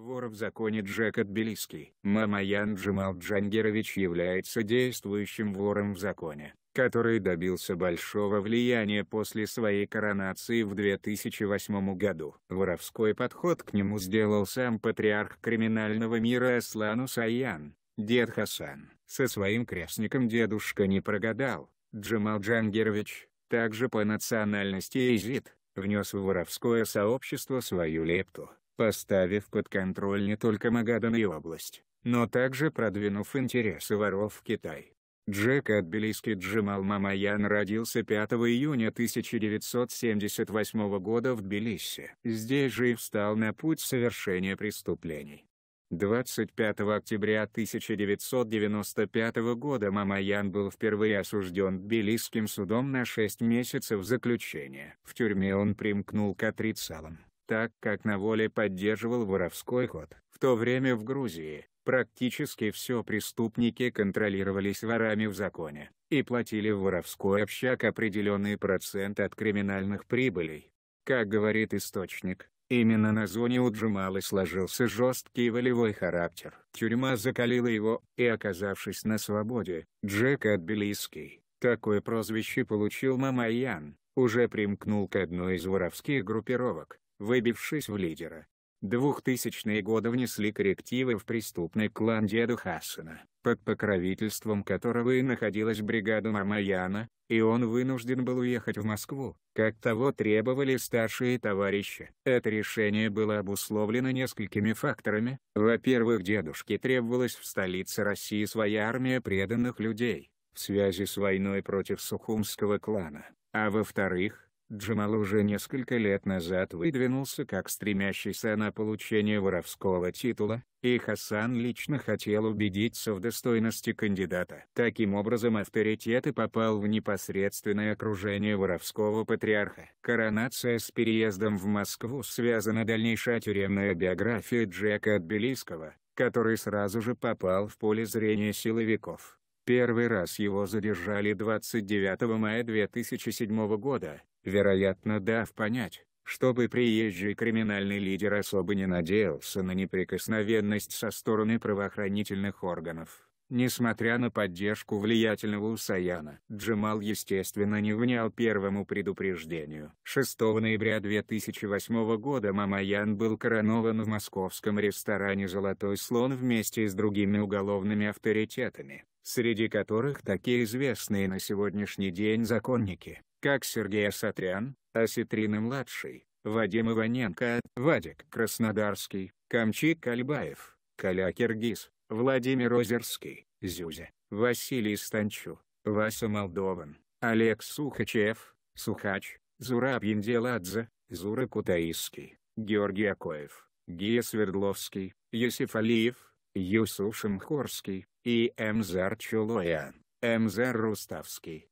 Вор в законе Джек Отбелиский. Мамаян Джамал Джангерович является действующим вором в законе, который добился большого влияния после своей коронации в 2008 году. Воровской подход к нему сделал сам патриарх криминального мира Аслану Саян, дед Хасан. Со своим крестником дедушка не прогадал, Джамал Джангерович, также по национальности изид, внес в воровское сообщество свою лепту поставив под контроль не только Магадан и область, но также продвинув интересы воров в Китай. Джек Адбелийский Джимал Мамаян родился 5 июня 1978 года в Тбилиси. Здесь же и встал на путь совершения преступлений. 25 октября 1995 года Мамаян был впервые осужден Тбилисским судом на 6 месяцев заключения. В тюрьме он примкнул к отрицалам так как на воле поддерживал воровской ход. В то время в Грузии, практически все преступники контролировались ворами в законе, и платили в воровской общак определенный процент от криминальных прибылей. Как говорит источник, Именно на зоне у Джамала сложился жесткий волевой характер. Тюрьма закалила его, и оказавшись на свободе, Джек Адбелийский, такое прозвище получил Мамаян, уже примкнул к одной из воровских группировок, выбившись в лидера. Двухтысячные годы внесли коррективы в преступный клан деда Хасана, под покровительством которого и находилась бригада Мамаяна, и он вынужден был уехать в Москву, как того требовали старшие товарищи. Это решение было обусловлено несколькими факторами. Во-первых, дедушке требовалась в столице России своя армия преданных людей, в связи с войной против Сухумского клана, а во-вторых, Джамал уже несколько лет назад выдвинулся как стремящийся на получение воровского титула, и Хасан лично хотел убедиться в достойности кандидата. Таким образом авторитет и попал в непосредственное окружение воровского патриарха. Коронация с переездом в Москву связана дальнейшая тюремная биография Джека Тбилисского, который сразу же попал в поле зрения силовиков. Первый раз его задержали 29 мая 2007 года, вероятно дав понять, чтобы приезжий криминальный лидер особо не надеялся на неприкосновенность со стороны правоохранительных органов. Несмотря на поддержку влиятельного Усаяна, Джамал естественно не внял первому предупреждению. 6 ноября 2008 года Мамаян был коронован в московском ресторане «Золотой слон» вместе с другими уголовными авторитетами, среди которых такие известные на сегодняшний день законники как Сергей Асатрян, Асетрина-младший, Вадим Иваненко, Вадик Краснодарский, Камчик Альбаев, Коля Киргиз, Владимир Озерский, Зюзя, Василий Станчу, Вася Молдован, Олег Сухачев, Сухач, Зураб Янделадзе, Зура Кутаиский, Георгий Акоев, Гия Свердловский, Юсиф Алиев, Юсуф Шимхорский, и Эмзар Чулоян, Эмзар Руставский.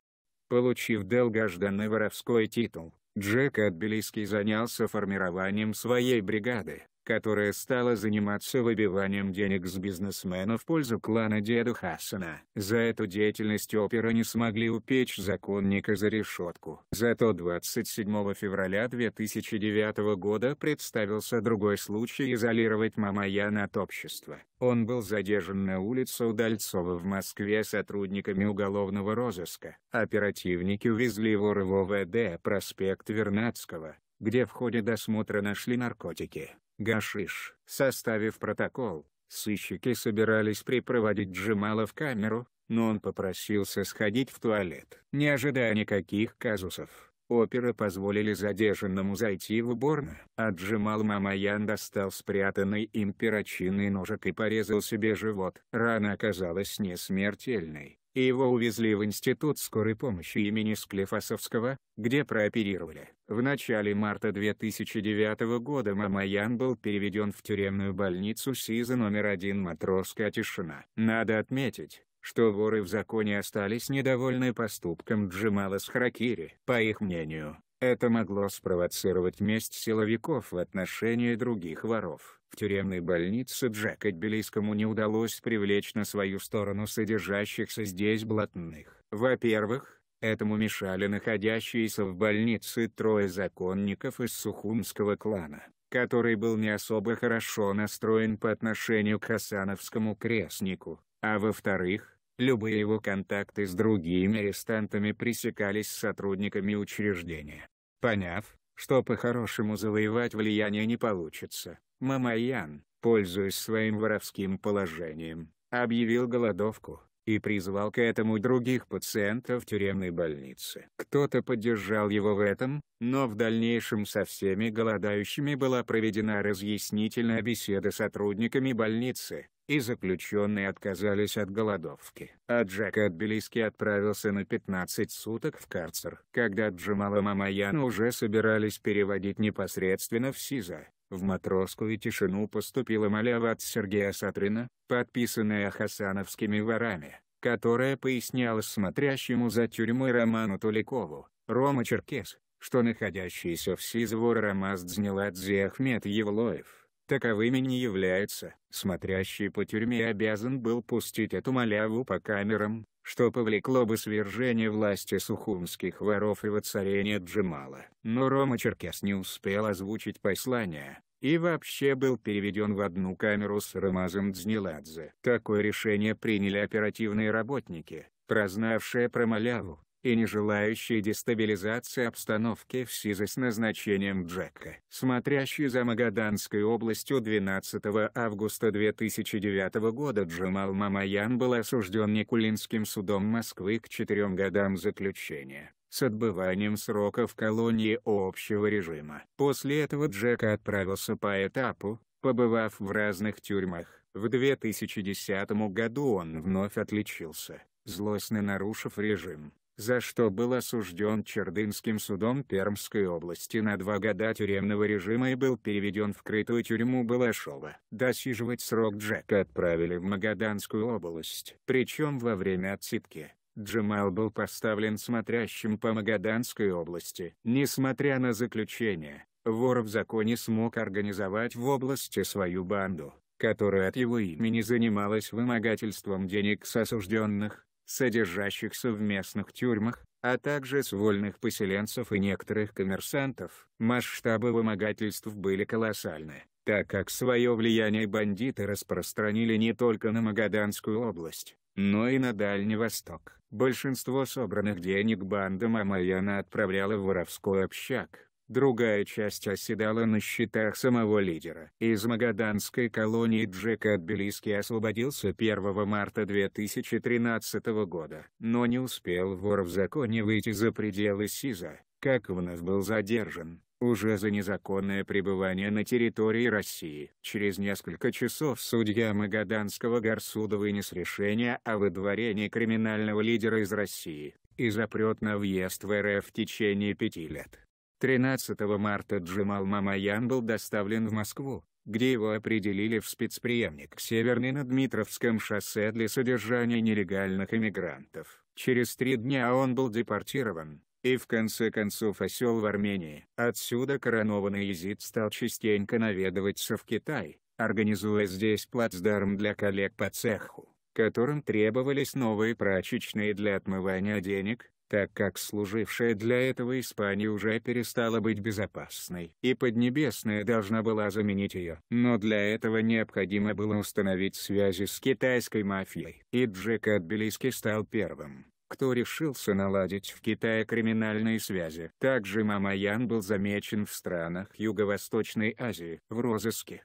Получив долгожданный воровской титул, Джек отбелиский занялся формированием своей бригады, которая стала заниматься выбиванием денег с бизнесмена в пользу клана деда Хасана. За эту деятельность опера не смогли упечь законника за решетку. Зато 27 февраля 2009 года представился другой случай изолировать Мамаяна от общества. Он был задержан на улице Удальцова в Москве сотрудниками уголовного розыска. Оперативники увезли его РВВД проспект Вернадского, где в ходе досмотра нашли наркотики гашиш. Составив протокол, сыщики собирались припроводить Джимала в камеру, но он попросился сходить в туалет. Не ожидая никаких казусов, опера позволили задержанному зайти в уборную. А Джемал Мамаян достал спрятанный им перочинный ножик и порезал себе живот. Рана оказалась не смертельной, и его увезли в Институт скорой помощи имени Склифосовского, где прооперировали. В начале марта 2009 года Мамаян был переведен в тюремную больницу СИЗО номер один «Матросская тишина». Надо отметить, что воры в законе остались недовольны поступком Джимала Схаракири. По их мнению, это могло спровоцировать месть силовиков в отношении других воров. В тюремной больнице Джека Тбилисскому не удалось привлечь на свою сторону содержащихся здесь блатных. Во-первых, Этому мешали находящиеся в больнице трое законников из Сухумского клана, который был не особо хорошо настроен по отношению к хасановскому крестнику, а во-вторых, Любые его контакты с другими арестантами пресекались с сотрудниками учреждения. Поняв, что по-хорошему завоевать влияние не получится, Мамаян, пользуясь своим воровским положением, объявил голодовку и призвал к этому других пациентов тюремной больницы. Кто-то поддержал его в этом, но в дальнейшем со всеми голодающими была проведена разъяснительная беседа сотрудниками больницы, и заключенные отказались от голодовки. А Джек Адбелийский отправился на 15 суток в карцер. Когда Джамала Мамаяна уже собирались переводить непосредственно в СИЗО, в матросскую тишину поступила малява от Сергея Сатрина, подписанная хасановскими ворами, которая поясняла смотрящему за тюрьмой Роману Туликову, Рома Черкес, что находящийся в СИЗО вор Ромаз Дзниладзе Ахмед Евлоев таковыми не являются. Смотрящий по тюрьме обязан был пустить эту маляву по камерам, что повлекло бы свержение власти сухумских воров и воцарение Джамала. Но Рома Черкес не успел озвучить послание, и вообще был переведен в одну камеру с Рамазом Дзниладзе. Такое решение приняли оперативные работники, прознавшие про маляву и не желающий дестабилизации обстановки в связи с назначением Джека. Смотрящий за Магаданской областью 12 августа 2009 года Джамал Мамаян был осужден Никулинским судом Москвы к четырем годам заключения с отбыванием срока в колонии общего режима. После этого Джека отправился по этапу, побывав в разных тюрьмах. В 2010 году он вновь отличился, злостно нарушив режим за что был осужден Чердынским судом Пермской области на два года тюремного режима и был переведен в крытую тюрьму Балашова. Досиживать срок Джека отправили в Магаданскую область. Причем во время отсидки, Джемал был поставлен смотрящим по Магаданской области. Несмотря на заключение, вор в законе смог организовать в области свою банду, которая от его имени занималась вымогательством денег с осужденных содержащихся в местных тюрьмах, а также с вольных поселенцев и некоторых коммерсантов. Масштабы вымогательств были колоссальны, так как свое влияние бандиты распространили не только на Магаданскую область, но и на Дальний Восток. Большинство собранных денег банда Мамаяна отправляла в воровской общак Другая часть оседала на счетах самого лидера. Из магаданской колонии Джек Тбилиски освободился 1 марта 2013 года, но не успел вор в законе выйти за пределы СИЗа, как вновь был задержан, уже за незаконное пребывание на территории России. Через несколько часов судья Магаданского горсуда вынес решение о выдворении криминального лидера из России и запрет на въезд в РФ в течение пяти лет. 13 марта Джамал Мамаян был доставлен в Москву, где его определили в спецприемник Северный на Дмитровском шоссе для содержания нелегальных иммигрантов. Через три дня он был депортирован, и в конце концов осел в Армении. Отсюда коронованный езид стал частенько наведываться в Китай, организуя здесь плацдарм для коллег по цеху, которым требовались новые прачечные для отмывания денег, так как служившая для этого Испания уже перестала быть безопасной, и Поднебесная должна была заменить ее. Но для этого необходимо было установить связи с китайской мафией. И Джек Отбелиски стал первым, кто решился наладить в Китае криминальные связи. Также Мамаян был замечен в странах Юго-Восточной Азии в розыске.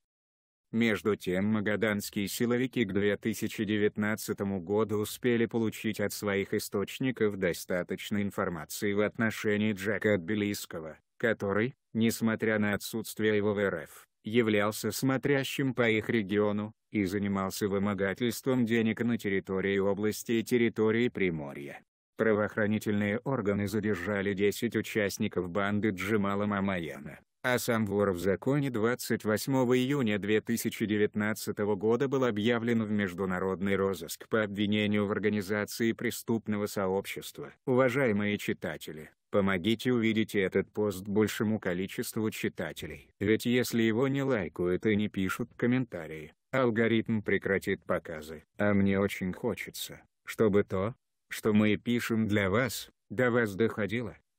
Между тем магаданские силовики к 2019 году успели получить от своих источников достаточно информации в отношении Джека Тбилисского, который, несмотря на отсутствие его в РФ, являлся смотрящим по их региону, и занимался вымогательством денег на территории области и территории Приморья. Правоохранительные органы задержали 10 участников банды Джамала Мамаяна, а сам вор в законе 28 июня 2019 года был объявлен в международный розыск по обвинению в организации преступного сообщества. Уважаемые читатели, помогите увидеть этот пост большему количеству читателей. Ведь если его не лайкают и не пишут комментарии, алгоритм прекратит показы. А мне очень хочется, чтобы то, что мы пишем для вас, до вас доходило.